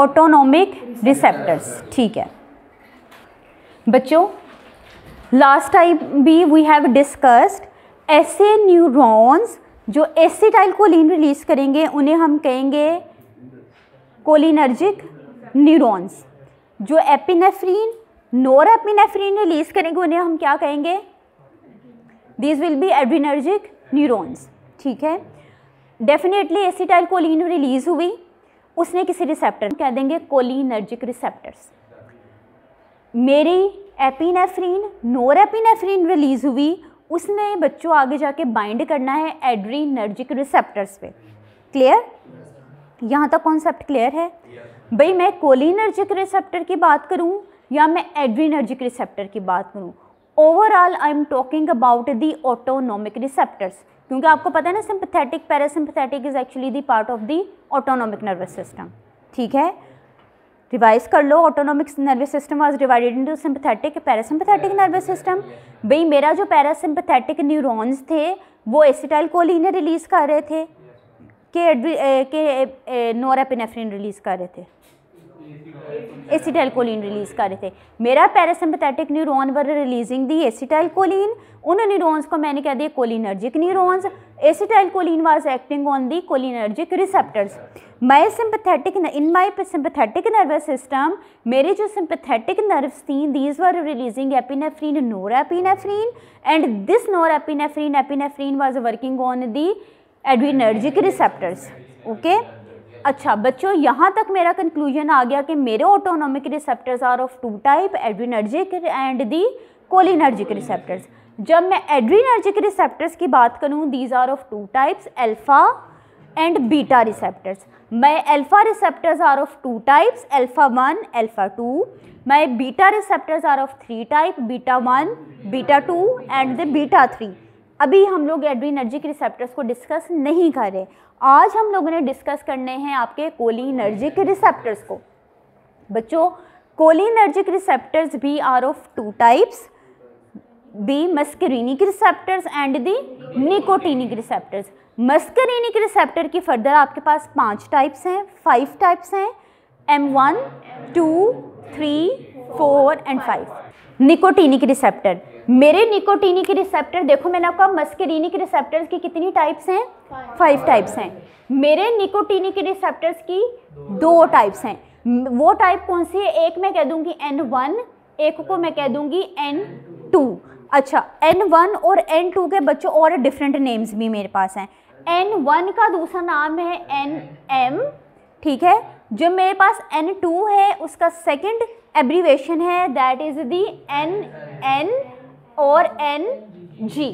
Autonomic receptors ठीक है बच्चों लास्ट टाइम भी वी हैव डिस्कस्ड ऐसे न्यूरॉन्स जो एसिटाइल कोलिन रिलीज करेंगे उन्हें हम कहेंगे कोलिनर्जिक न्यूरॉन्स जो एपिनेफ्रीन नोर एपिनेफ्रीन रिलीज करेंगे उन्हें हम क्या कहेंगे this will be adrenergic neurons ठीक है डेफिनेटली एसिटाइल कोलिन रिलीज हुई उसने किसी रिसेप्टर कह देंगे कोलिनर्जिक रिसेप्टर्स मेरी एपीनेफ्रीन नोरेपीनेफ्रीन रिलीज हुई उसने बच्चों आगे जाके बाइंड करना है एड्रीनर्जिक रिसेप्टर्स पे क्लियर यहाँ तक कॉन्सेप्ट क्लियर है भाई मैं कोलिनर्जिक रिसेप्टर की बात करूँ या मैं एड्रीनर्जिक रिसेप्टर की बात करूँ overall I am talking about the autonomic receptors क्योंकि आपको पता है ना sympathetic parasympathetic is actually the part of the autonomic nervous system ठीक है रिवाइज कर लो autonomic nervous system was divided to sympathetic parasympathetic nervous system भाई मेरा जो पैरासिम्पथेटिक न्यूरोन्स थे वो एसिटाइल कोलिन रिलीज़ कर रहे थे के के नोरापिनेफ्रिन रिलीज़ कर रहे थे एसिटाइलकोलिन रिलीज़ कर रहे थे मेरा parasympathetic neuron were releasing the acetylcholine उन न्यूरॉन्स को मैंने कह दिया cholinergic neurons acetylcholine was acting on the cholinergic receptors my sympathetic in my sympathetic nervous system मेरे जो सिंपथेटिक नर्व्स थी these were releasing epinephrine norepinephrine and this norepinephrine epinephrine was working on the adrenergic receptors okay okay? अच्छा बच्चों यहाँ तक मेरा conclusion आ गया कि मेरे autonomic receptors are of two type adrenergic and the cholinergic receptors जब मैं एड्रीनर्जिक रिसेप्टर्स की बात करूँ these are of two types alpha and beta receptors मैं alpha receptors are of two types alpha one alpha two मैं beta receptors are of three type beta one beta two and the beta three अभी हम लोग adrenergic receptors को discuss नहीं कर रहे आज हम लोगों ने डिस्कस करने हैं आपके कोलिनर्जिक रिसेप्टर्स को बच्चों कोलिनर्जिक रिसेप्टर्स भी are of two types be muscarinic receptors and the nicotinic receptors muscarinic receptor की फर्दर आपके पास पांच टाइप्स हैं फाइव टाइप्स हैं M one two three four and five nicotinic receptor मेरे निकोटीनी के रिसेप्टर देखो मैंने आपका मस्करीनिक रिसेप्टर्स की कितनी टाइप्स हैं फाइव टाइप्स हैं मेरे निकोटीनी के रिसेप्टर्स की दो टाइप्स हैं वो टाइप कौन सी है एक मैं कह दूंगी एन वन एक को मैं कह दूंगी एन टू अच्छा एन वन और एन टू के बच्चों और डिफरेंट नेम्स भी मेरे पास हैं एन वन का दूसरा नाम है एन एम ठीक है जो मेरे पास एन टू है उसका सेकंड एब्रीवेशन है that is the N N और एन जी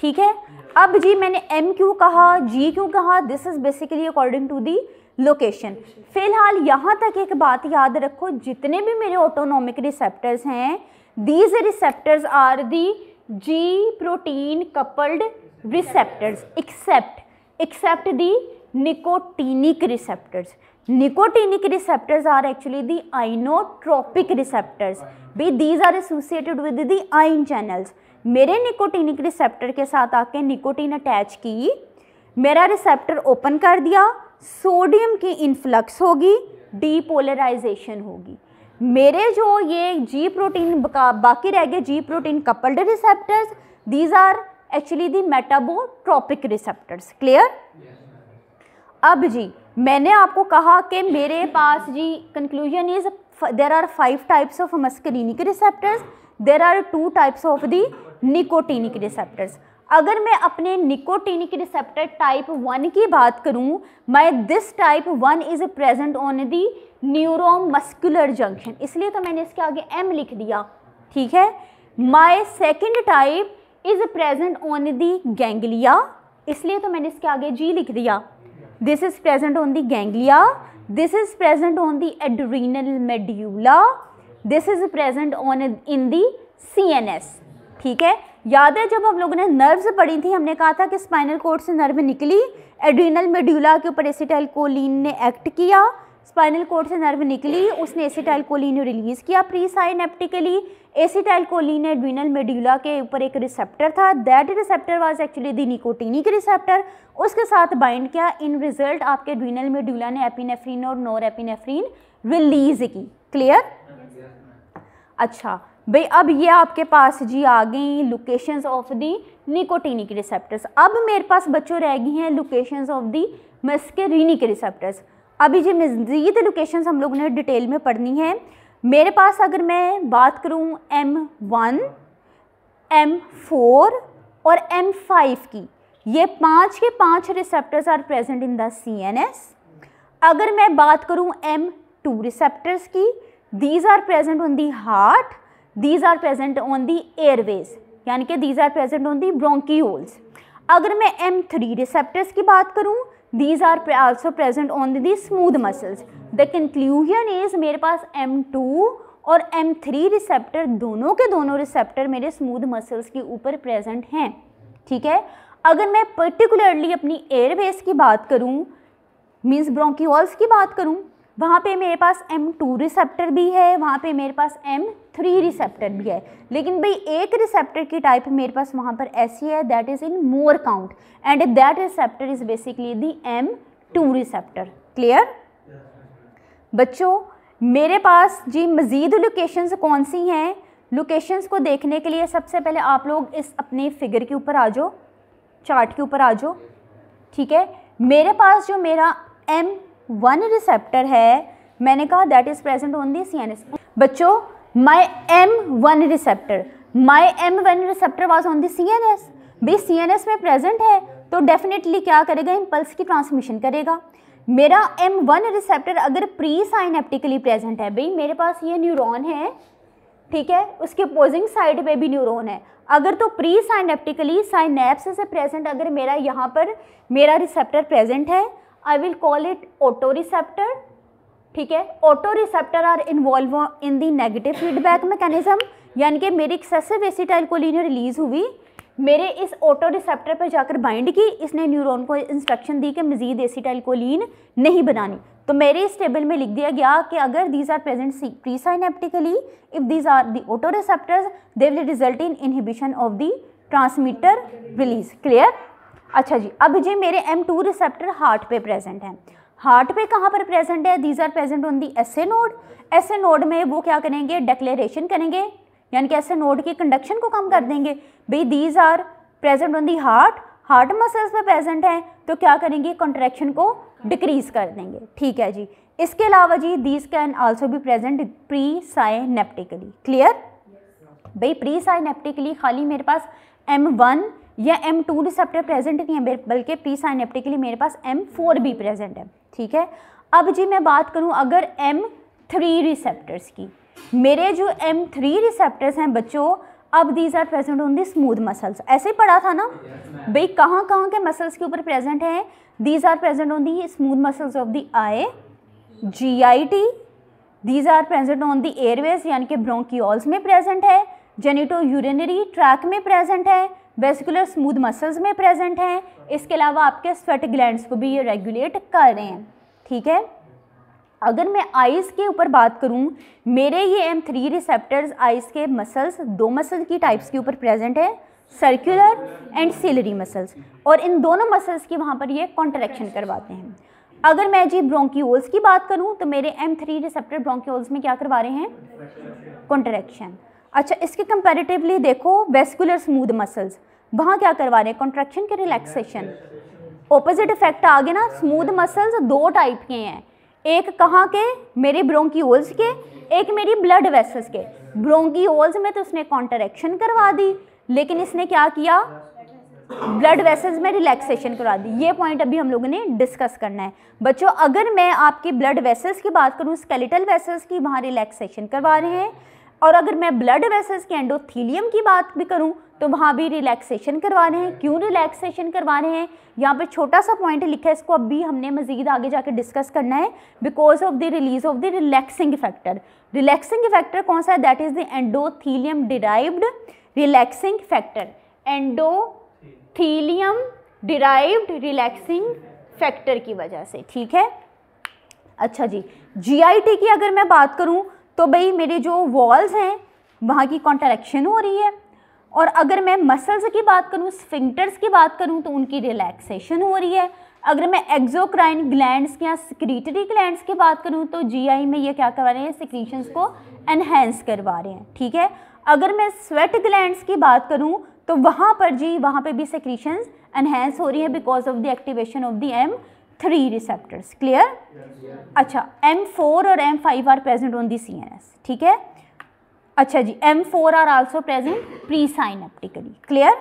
ठीक है अब जी मैंने एम क्यों कहा जी क्यों कहा this is basically according to the location फिलहाल यहाँ तक एक बात याद रखो जितने भी मेरे ऑटोनोमिक रिसेप्टर्स हैं these receptors are the G protein coupled receptors except except the nicotinic receptors nicotinic receptors are actually the ionotropic receptors भी these are associated with the ion channels मेरे निकोटिनिक रिसेप्टर के साथ आके nicotine attach की मेरा receptor open कर दिया sodium की इन्फ्लक्स होगी डीपोलराइजेशन होगी मेरे जो ये जी प्रोटीन बाकी रह गए G protein coupled receptors these are actually the metabotropic receptors clear अब जी मैंने आपको कहा कि मेरे पास जी conclusion is there are five types of muscarinic receptors there are two types of the nicotinic receptors अगर मैं अपने निकोटीनिक रिसेप्टर टाइप वन की बात करूं my this type one is present on the neuromuscular junction इसलिए तो मैंने इसके आगे एम लिख दिया ठीक है my second type is present on the ganglia इसलिए तो मैंने इसके आगे जी लिख दिया this is present on the ganglia this is present on the adrenal medulla this is present on in N S ठीक है याद है जब हम लोगों ने नर्व्स पढ़ी थी हमने कहा था कि स्पाइनल कोड से नर्व निकली एड्रीनल मेड्यूला के ऊपर एसिटाइल कोलिन ने एक्ट किया स्पाइनल कोड से नर्व निकली उसने एसिटाइल कोलिन रिलीज़ किया presynaptically choline adrenal medulla के ऊपर एक रिसेप्टर था that receptor was actually the nicotinic receptor उसके साथ बाइंड किया इन रिजल्ट आपके एड्रीनल मेड्यूला ने एपिनेफ्रीन और नोर एपिनेफ्रिन रिलीज की क्लियर अच्छा भाई अब ये आपके पास जी आ गई locations of the nicotinic receptors अब मेरे पास बच्चों रह गई हैं locations of the muscarinic receptors अभी जी मज़ीद लोकेशंस हम लोग ने डिटेल में पढ़नी है मेरे पास अगर मैं बात करूँ एम वन एम फोर और एम फाइव की ये पाँच के पाँच receptors are present in the C N S अगर मैं बात करूँ एम टू रिसेप्टर्स की these are present on the heart these are present on the airways यानी कि these are present on the holes अगर मैं एम थ्री रिसेप्टर्स की बात करूँ these are also present on the smooth muscles the conclusion is मेरे पास M two और एम थ्री रिसेप्टर दोनों के दोनों रिसेप्टर मेरे स्मूद मसल्स के ऊपर प्रेजेंट हैं ठीक है अगर मैं पर्टिकुलरली अपनी एयरवेज की बात करूँ मीन्स ब्रोंकियोल्स की बात करूँ वहाँ पे मेरे पास M2 रिसेप्टर भी है वहाँ पे मेरे पास M3 थ्री रिसेप्टर भी है लेकिन भाई एक रिसेप्टर की टाइप मेरे पास वहाँ पर ऐसी है that is in more count and that receptor is basically the M two receptor clear बच्चों मेरे पास जी मज़ीद लोकेशंस कौन सी हैं लोकेशंस को देखने के लिए सबसे पहले आप लोग इस अपने फिगर के ऊपर आ जाओ चार्ट के ऊपर आ जाओ ठीक है मेरे पास जो मेरा एम वन रिसेप्टर है मैंने कहा that is present on the C N S बच्चों my M1 receptor. My M1 receptor was on the CNS. एन CNS में प्रेजेंट है तो डेफिनेटली क्या करेगा इम्पल्स की ट्रांसमिशन करेगा मेरा M1 receptor अगर प्री synaptically प्रेजेंट है भाई मेरे पास ये न्यूरोन है ठीक है उसके अपोजिंग साइड पे भी न्यूरोन है अगर तो प्री साइनेप्टिकली साइनेप्स से प्रेजेंट अगर मेरा यहाँ पर मेरा रिसेप्टर प्रेजेंट है I will call it autoreceptor ठीक है autoreceptor are involved in the negative feedback mechanism यानी कि मेरी एक्सेसिव एसिटाइल कोलिन रिलीज हुई मेरे इस ऑटो रिसेप्टर पर जाकर बाइंड की इसने न्यूरॉन को इंस्ट्रक्शन दी कि मजीद एसिटाइल कोलिन नहीं बनानी तो मेरे इस टेबल में लिख दिया गया कि अगर these are present see presynaptically if these are the autoreceptor they will result in inhibition of the transmitter release clear अच्छा जी अब जी मेरे एम टू रिसेप्टर हार्ट पे प्रेजेंट हैं हार्ट पे कहाँ पर प्रेजेंट है these are present on the S A node S A node में वो क्या करेंगे डिक्लेरेशन करेंगे यानी कि एस ए नोड की कंडक्शन को कम कर देंगे भाई these are present on the heart heart muscles में प्रेजेंट है तो क्या करेंगे कॉन्ट्रैक्शन को डिक्रीज कर देंगे ठीक है जी इसके अलावा जी दीज कैन आल्सो भी प्रेजेंट प्री साइनेप्टिकली क्लियर भाई प्री साइनेप्टिकली खाली मेरे पास एम वन या एम टू रिसेप्टर प्रेजेंट नहीं है बल्कि प्री साइनेप्टिकली मेरे पास एम फोर भी प्रेजेंट है ठीक है अब जी मैं बात करूँ अगर एम थ्री रिसेप्टर्स की मेरे जो एम थ्री रिसेप्टर्स हैं बच्चों अब these are present on the smooth muscles ऐसे ही पढ़ा था ना भाई कहाँ कहाँ के मसल्स के ऊपर प्रेजेंट हैं these are present on the smooth muscles of the I G I T these are present on the airways यानी कि ब्रोंकियोल्स में प्रेजेंट है जेनिटो यूरिनरी ट्रैक में प्रेजेंट है वेस्कुलर स्मूथ मसल्स में प्रेजेंट हैं इसके अलावा आपके स्वेट ग्लैंड्स को भी ये रेगुलेट कर रहे हैं ठीक है अगर मैं आइस के ऊपर बात करूँ मेरे ये एम थ्री रिसेप्टर्स आइज़ के मसल्स दो मसल की टाइप्स के ऊपर प्रेजेंट है सर्कुलर एंड सीलरी मसल्स और इन दोनों मसल्स की वहाँ पर ये कॉन्ट्रैक्शन करवाते हैं अगर मैं जी ब्रोंकीोल्स की बात करूँ तो मेरे एम थ्री रिसेप्टर ब्रोंकीोल्स में क्या करवा रहे हैं कॉन्ट्रैक्शन अच्छा इसके कंपेरेटिवली देखो वेस्कुलर स्मूथ मसल्स वहाँ क्या करवा रहे हैं कॉन्ट्रैक्शन के रिलैक्सेशन ऑपोजिट इफेक्ट आ गए ना स्मूथ मसल्स दो टाइप के हैं एक कहाँ के मेरे ब्रोंकीओल्स के एक मेरी ब्लड वेसल्स के ब्रोंकीओल्स में तो उसने कॉन्ट्रैक्शन करवा दी लेकिन इसने क्या किया ब्लड वेसल्स में रिलैक्सेशन करवा दी ये पॉइंट अभी हम लोगों ने डिस्कस करना है बच्चों अगर मैं आपके ब्लड वेसल्स की बात करूँ स्केलेटल वेसल्स की वहाँ रिलैक्सेशन करवा रहे हैं और अगर मैं ब्लड वेसल्स के एंडोथीलियम की बात भी करूँ तो वहाँ भी रिलैक्सेशन करवाने हैं क्यों रिलैक्सेशन करवाने हैं यहाँ पे छोटा सा पॉइंट लिखा है इसको अब भी हमने मज़ीद आगे जाके डिस्कस करना है because of the release of the relaxing factor relaxing factor कौन सा है that is the endothelium derived relaxing factor endothelium derived relaxing factor की वजह से ठीक है अच्छा जी जी की अगर मैं बात करूँ तो भाई मेरे जो वॉल्स हैं वहाँ की कॉन्ट्रैक्शन हो रही है और अगर मैं मसल्स की बात करूँ स्फिंक्टर्स की बात करूँ तो उनकी रिलैक्सेशन हो रही है अगर मैं एक्जोक्राइन ग्लैंड्स या सिक्रीटरी ग्लैंड्स की बात करूँ तो जीआई में ये क्या करवा रहे हैं सिक्रीशंस को एनहेंस करवा रहे हैं ठीक है अगर मैं स्वेट ग्लैंड्स की बात करूँ तो वहाँ पर जी वहाँ पर भी सिक्रीशंस एनहेंस हो रही है because of the activation of the M three receptors clear अच्छा एम फोर और M five are present on the C N S ठीक है अच्छा जी M four are also present presynaptically clear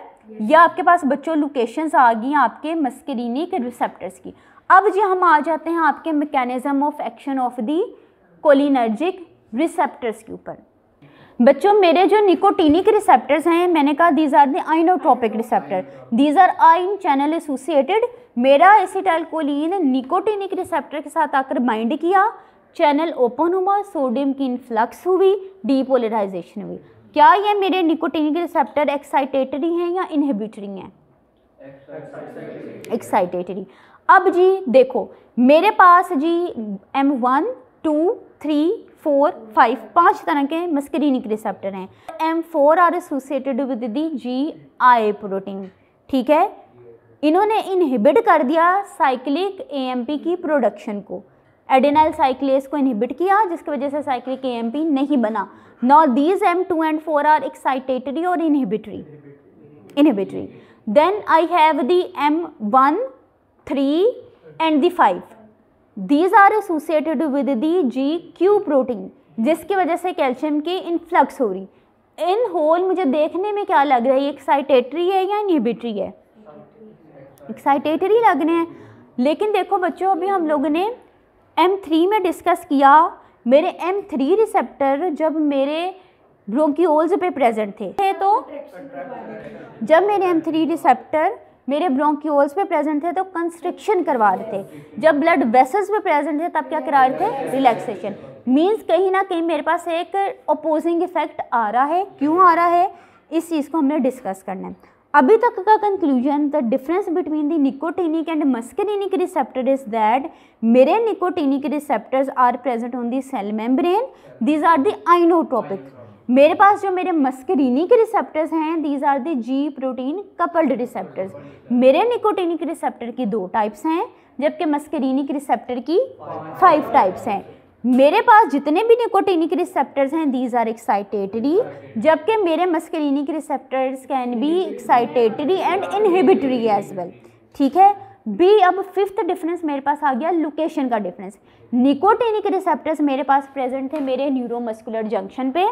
या आपके पास बच्चों लोकेशंस आ गई आपके मस्करीनिक के रिसेप्टर्स की अब जी हम आ जाते हैं आपके mechanism of action of the cholinergic receptors के ऊपर बच्चों मेरे जो निकोटीनिक रिसेप्टर्स हैं मैंने कहा these are the ionotropic receptor these are ion channel associated मेरा एसिटाइलकोलिन निकोटिनिक रिसेप्टर के साथ आकर बाइंड किया चैनल ओपन हुआ सोडियम की इन्फ्लक्स हुई डीपोलराइजेशन हुई क्या ये मेरे निकोटिनिक रिसेप्टर एक्साइटेटरी हैं या इनहिबिटरी हैं एक्साइटेटरी अब जी देखो मेरे पास जी M one two three four five पाँच तरह के मस्करीनिक रिसेप्टर हैं M four are associated with the G I protein ठीक है इन्होंने इनहिबिट कर दिया साइक्लिक एएमपी की प्रोडक्शन को एडेनाइल साइक्लेस को इनहिबिट किया जिसकी वजह से साइक्लिक एएमपी नहीं बना now these M two and four are excitatory और inhibitory inhibitory then I have the M one three and the five these are associated with the G Q protein जिसकी वजह से कैल्शियम की influx हो रही in whole मुझे देखने में क्या लग रहा है एक्साइटेटरी है या इनहिबिटरी है एक्साइटेटरी लग रहे हैं लेकिन देखो बच्चों अभी हम लोगों ने एम थ्री में डिस्कस किया मेरे एम थ्री रिसेप्टर जब मेरे ब्रोंकियोल्स पे प्रेजेंट थे तो जब मेरे एम थ्री रिसेप्टर मेरे ब्रोंक्यूल्स पे प्रेजेंट थे तो कंस्ट्रिक्शन करवा रहे थे जब ब्लड वेसल्स पे प्रेजेंट थे तब क्या करा रहे थे रिलैक्सेशन मींस कहीं ना कहीं मेरे पास एक अपोजिंग इफेक्ट आ रहा है क्यों आ रहा है इस चीज़ को हमने डिस्कस करना है अभी तक का conclusion the difference between the nicotinic and muscarinic receptor is that मेरे nicotinic receptors are present on the cell membrane these are the ionotropic मेरे पास जो मेरे मस्करिनिक रिसेप्टर्स हैं these are the G protein coupled receptors मेरे nicotinic receptor की दो types हैं जबकि मस्करिनिक रिसेप्टर की फाइव टाइप्स हैं मेरे पास जितने भी निकोटिनिक रिसेप्टर्स हैं दीज आर एक्साइटेटरी जबकि मेरे muscarinic receptors can be excitatory and inhibitory as well ठीक है बी अब फिफ्थ डिफरेंस मेरे पास आ गया लोकेशन का डिफरेंस निकोटेनिक रिसेप्टर्स मेरे पास प्रेजेंट थे मेरे न्यूरोमस्कुलर जंक्शन पे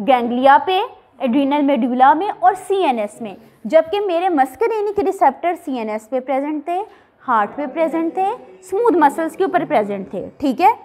गैंग्लिया पे एड्रीनल मेड्यूला में और सीएनएस में जबकि मेरे मस्करिनिक रिसेप्टर सीएनएस पे प्रेजेंट थे हार्ट पे प्रेजेंट थे स्मूथ मसल्स के ऊपर प्रेजेंट थे ठीक है